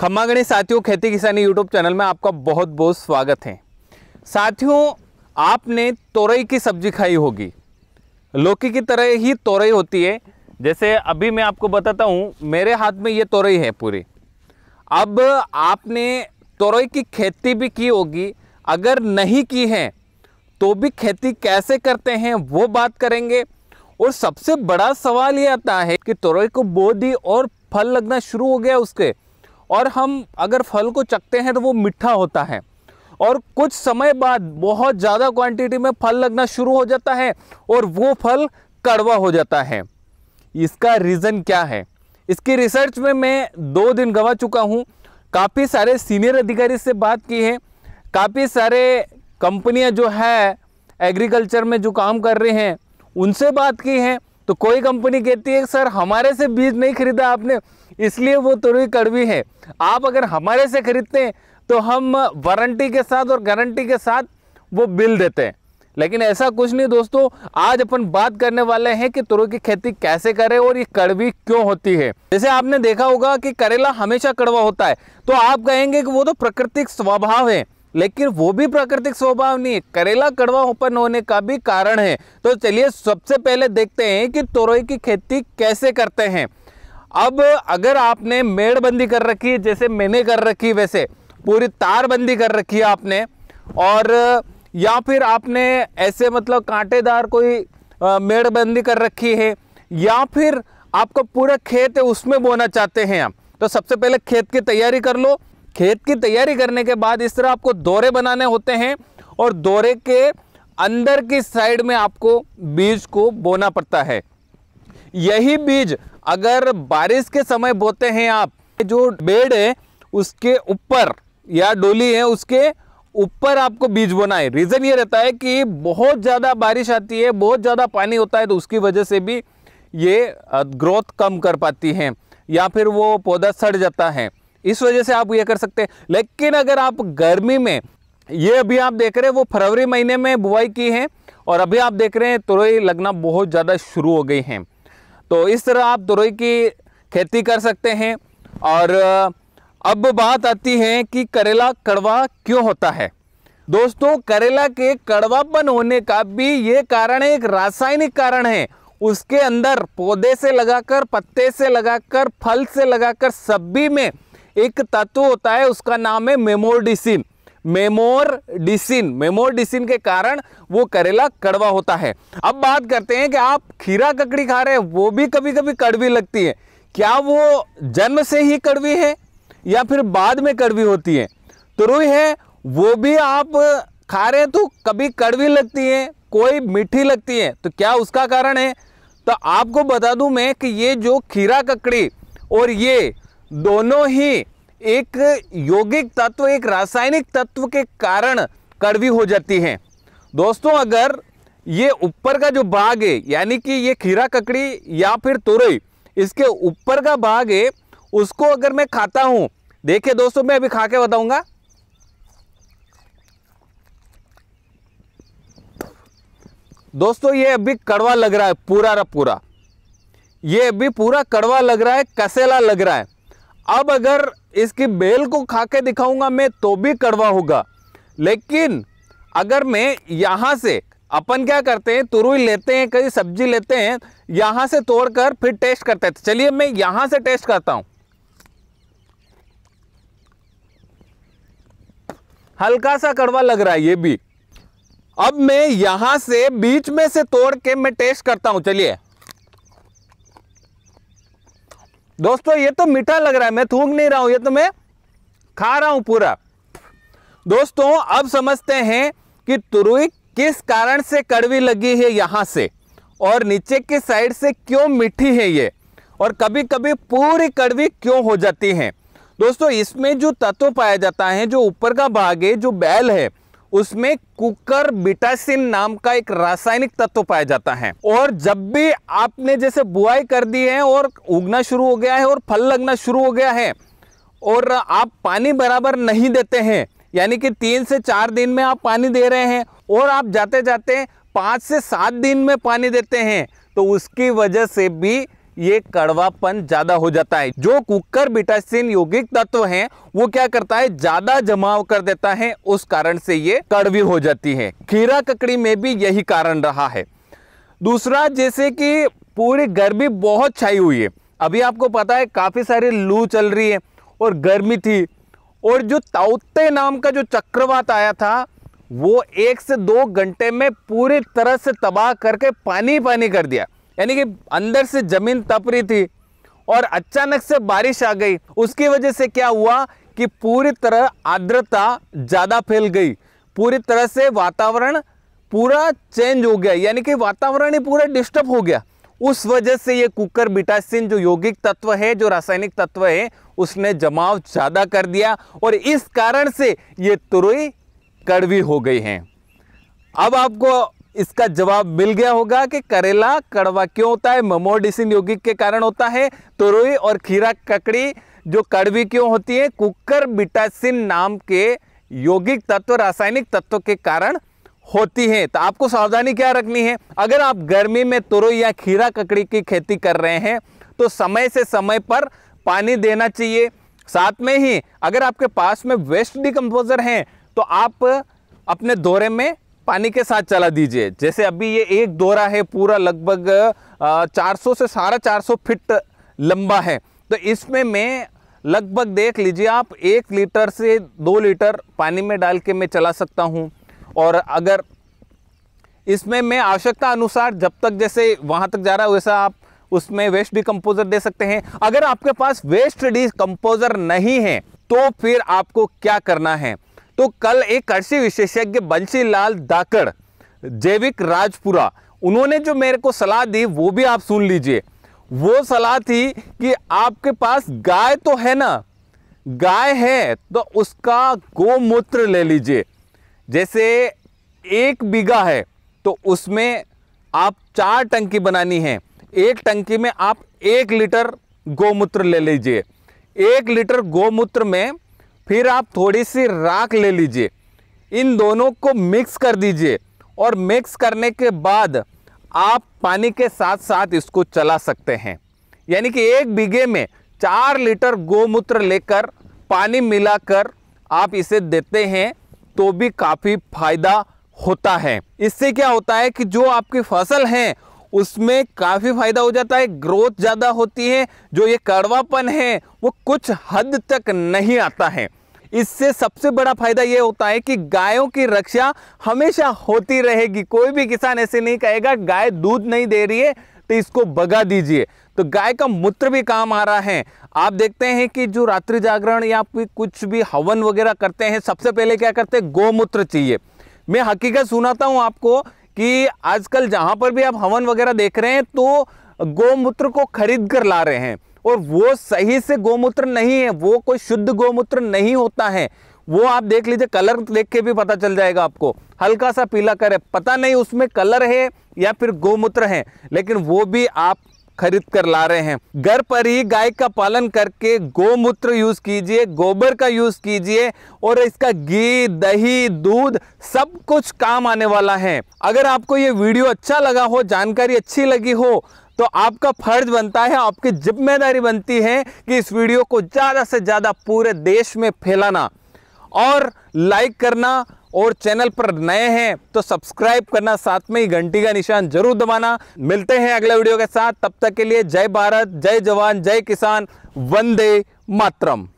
खम्मा साथियों खेती किसानी यूट्यूब चैनल में आपका बहुत बहुत स्वागत है साथियों आपने तोरई की सब्जी खाई होगी लौकी की तरह ही तोरई होती है जैसे अभी मैं आपको बताता हूँ मेरे हाथ में ये तोरई है पूरी अब आपने तोरई की खेती भी की होगी अगर नहीं की है तो भी खेती कैसे करते हैं वो बात करेंगे और सबसे बड़ा सवाल ये आता है कि तोरई को बो दी और फल लगना शुरू हो गया उसके और हम अगर फल को चखते हैं तो वो मीठा होता है और कुछ समय बाद बहुत ज़्यादा क्वांटिटी में फल लगना शुरू हो जाता है और वो फल कड़वा हो जाता है इसका रीज़न क्या है इसकी रिसर्च में मैं दो दिन गवा चुका हूँ काफ़ी सारे सीनियर अधिकारी से बात की है काफ़ी सारे कंपनियाँ जो है एग्रीकल्चर में जो काम कर रहे हैं उनसे बात की है तो कोई कंपनी कहती है सर हमारे से बीज नहीं खरीदा आपने इसलिए वो तुरई कड़वी है आप अगर हमारे से खरीदते हैं तो हम वारंटी के साथ और गारंटी के साथ वो बिल देते हैं लेकिन ऐसा कुछ नहीं दोस्तों आज अपन बात करने वाले हैं कि तुरु की खेती कैसे करें और ये कड़वी क्यों होती है जैसे आपने देखा होगा कि करेला हमेशा कड़वा होता है तो आप कहेंगे कि वो तो प्राकृतिक स्वभाव है लेकिन वो भी प्राकृतिक स्वभाव नहीं है करेला कड़वा ओपन होने का भी कारण है तो चलिए सबसे पहले देखते हैं कि तोरई की खेती कैसे करते हैं अब अगर आपने मेड़बंदी कर रखी है जैसे मैंने कर रखी वैसे पूरी तार बंदी कर रखी है आपने और या फिर आपने ऐसे मतलब कांटेदार कोई मेड़बंदी कर रखी है या फिर आपका पूरा खेत है उसमें बोना चाहते हैं आप तो सबसे पहले खेत की तैयारी कर लो खेत की तैयारी करने के बाद इस तरह आपको दौरे बनाने होते हैं और दौरे के अंदर की साइड में आपको बीज को बोना पड़ता है यही बीज अगर बारिश के समय बोते हैं आप जो बेड है उसके ऊपर या डोली है उसके ऊपर आपको बीज बोना है रीज़न ये रहता है कि बहुत ज़्यादा बारिश आती है बहुत ज़्यादा पानी होता है तो उसकी वजह से भी ये ग्रोथ कम कर पाती है या फिर वो पौधा सड़ जाता है इस वजह से आप ये कर सकते हैं लेकिन अगर आप गर्मी में ये अभी आप देख रहे हैं वो फरवरी महीने में बुआई की है और अभी आप देख रहे हैं तुरई लगना बहुत ज़्यादा शुरू हो गई हैं तो इस तरह आप तुरई की खेती कर सकते हैं और अब बात आती है कि करेला कड़वा क्यों होता है दोस्तों करेला के कड़वापन होने का भी ये कारण है एक रासायनिक कारण है उसके अंदर पौधे से लगाकर पत्ते से लगाकर फल से लगाकर सभी में एक तत्व होता है उसका नाम है मेमोरडिसिन मेमोरडिसिन मेमोरडिसिन के कारण वो करेला कड़वा होता है अब बात करते हैं कि आप खीरा ककड़ी खा रहे हैं वो भी कभी कभी कड़वी लगती है क्या वो जन्म से ही कड़वी है या फिर बाद में कड़वी होती है तुरई है वो भी आप खा रहे हैं तो कभी कड़वी लगती है कोई मीठी लगती है तो क्या उसका कारण है तो आपको बता दूं मैं कि ये जो खीरा ककड़ी और ये दोनों ही एक यौगिक तत्व एक रासायनिक तत्व के कारण कड़वी हो जाती हैं दोस्तों अगर ये ऊपर का जो भाग है यानी कि ये खीरा ककड़ी या फिर तुरई इसके ऊपर का भाग है उसको अगर मैं खाता हूँ देखिए दोस्तों मैं अभी खा के बताऊँगा दोस्तों ये अभी कड़वा लग रहा है पूरा पूरा ये अभी पूरा कड़वा लग रहा है कसेला लग रहा है अब अगर इसकी बेल को खा के दिखाऊंगा मैं तो भी कड़वा होगा लेकिन अगर मैं यहाँ से अपन क्या करते हैं तुरुई लेते हैं कहीं सब्जी लेते हैं यहाँ से तोड़कर फिर टेस्ट करते हैं तो चलिए मैं यहाँ से टेस्ट करता हूँ हल्का सा कड़वा लग रहा है ये भी अब मैं यहाँ से बीच में से तोड़ के मैं टेस्ट करता हूँ चलिए दोस्तों ये तो मीठा लग रहा है मैं थूक नहीं रहा हूं ये तो मैं खा रहा हूं पूरा दोस्तों अब समझते हैं कि तुरुई किस कारण से कड़वी लगी है यहां से और नीचे की साइड से क्यों मीठी है ये और कभी कभी पूरी कड़वी क्यों हो जाती है दोस्तों इसमें जो तत्व पाया जाता है जो ऊपर का भाग है जो बैल है उसमें कुकर बिटासिन नाम का एक रासायनिक तत्व पाया जाता है और जब भी आपने जैसे बुआई कर दी है और उगना शुरू हो गया है और फल लगना शुरू हो गया है और आप पानी बराबर नहीं देते हैं यानी कि तीन से चार दिन में आप पानी दे रहे हैं और आप जाते जाते पाँच से सात दिन में पानी देते हैं तो उसकी वजह से भी ये कड़वापन ज्यादा हो जाता है जो कुकर बिटासिन यौगिक तत्व है वो क्या करता है ज्यादा जमाव कर देता है उस कारण से ये कड़वी हो जाती है खीरा ककड़ी में भी यही कारण रहा है दूसरा जैसे कि पूरी गर्मी बहुत छाई हुई है अभी आपको पता है काफ़ी सारी लू चल रही है और गर्मी थी और जो ताउते नाम का जो चक्रवात आया था वो एक से दो घंटे में पूरी तरह से तबाह करके पानी पानी कर दिया यानी कि अंदर से ज़मीन तप रही थी और अचानक से बारिश आ गई उसकी वजह से क्या हुआ कि पूरी तरह आर्द्रता ज़्यादा फैल गई पूरी तरह से वातावरण पूरा चेंज हो गया यानी कि वातावरण ही पूरा डिस्टर्ब हो गया उस वजह से ये कुकर बिटासिन जो यौगिक तत्व है जो रासायनिक तत्व है उसने जमाव ज़्यादा कर दिया और इस कारण से ये तुरई कड़वी हो गई हैं अब आपको इसका जवाब मिल गया होगा कि करेला कड़वा क्यों होता है ममोडिसिन यौगिक के कारण होता है तुरई और खीरा ककड़ी जो कड़वी क्यों होती है कुकर बिटासिन नाम के यौगिक तत्व रासायनिक तत्व के कारण होती है तो आपको सावधानी क्या रखनी है अगर आप गर्मी में तुरई या खीरा ककड़ी की खेती कर रहे हैं तो समय से समय पर पानी देना चाहिए साथ में ही अगर आपके पास में वेस्ट डिकम्पोजर हैं तो आप अपने दौरे में पानी के साथ चला दीजिए जैसे अभी ये एक दोरा है पूरा लगभग 400 से साढ़े चार फिट लंबा है तो इसमें मैं लगभग देख लीजिए आप एक लीटर से दो लीटर पानी में डाल के मैं चला सकता हूँ और अगर इसमें मैं आवश्यकता अनुसार जब तक जैसे वहाँ तक जा रहा है वैसा आप उसमें वेस्ट डिकम्पोजर दे सकते हैं अगर आपके पास वेस्ट डिकम्पोजर नहीं है तो फिर आपको क्या करना है तो कल एक कृषि विशेषज्ञ बंशीलाल दाकड़ जैविक राजपुरा उन्होंने जो मेरे को सलाह दी वो भी आप सुन लीजिए वो सलाह थी कि आपके पास गाय तो है ना गाय है तो उसका गोमूत्र ले लीजिए जैसे एक बीघा है तो उसमें आप चार टंकी बनानी है एक टंकी में आप एक लीटर गोमूत्र ले लीजिए एक लीटर गोमूत्र में फिर आप थोड़ी सी राख ले लीजिए इन दोनों को मिक्स कर दीजिए और मिक्स करने के बाद आप पानी के साथ साथ इसको चला सकते हैं यानी कि एक बीघे में चार लीटर गोमूत्र लेकर पानी मिलाकर आप इसे देते हैं तो भी काफ़ी फायदा होता है इससे क्या होता है कि जो आपकी फसल है उसमें काफ़ी फायदा हो जाता है ग्रोथ ज़्यादा होती है जो ये कड़वापन है वो कुछ हद तक नहीं आता है इससे सबसे बड़ा फायदा यह होता है कि गायों की रक्षा हमेशा होती रहेगी कोई भी किसान ऐसे नहीं कहेगा गाय दूध नहीं दे रही है तो इसको बगा दीजिए तो गाय का मूत्र भी काम आ रहा है आप देखते हैं कि जो रात्रि जागरण या कुछ भी हवन वगैरह करते हैं सबसे पहले क्या करते हैं गोमूत्र चाहिए मैं हकीकत सुनाता हूँ आपको कि आजकल जहां पर भी आप हवन वगैरह देख रहे हैं तो गोमूत्र को खरीद कर ला रहे हैं और वो सही से गोमूत्र नहीं है वो कोई शुद्ध गोमूत्र नहीं होता है वो आप देख लीजिए कलर देख के भी पता चल जाएगा आपको हल्का सा पीला कर पता नहीं उसमें कलर है या फिर गोमूत्र है लेकिन वो भी आप खरीद कर ला रहे हैं घर पर ही गाय का पालन करके गोमूत्र यूज कीजिए गोबर का यूज कीजिए और इसका घी दही दूध सब कुछ काम आने वाला है अगर आपको ये वीडियो अच्छा लगा हो जानकारी अच्छी लगी हो तो आपका फर्ज बनता है आपकी जिम्मेदारी बनती है कि इस वीडियो को ज़्यादा से ज़्यादा पूरे देश में फैलाना और लाइक करना और चैनल पर नए हैं तो सब्सक्राइब करना साथ में ही घंटी का निशान जरूर दबाना मिलते हैं अगले वीडियो के साथ तब तक के लिए जय भारत जय जवान जय किसान वंदे मातरम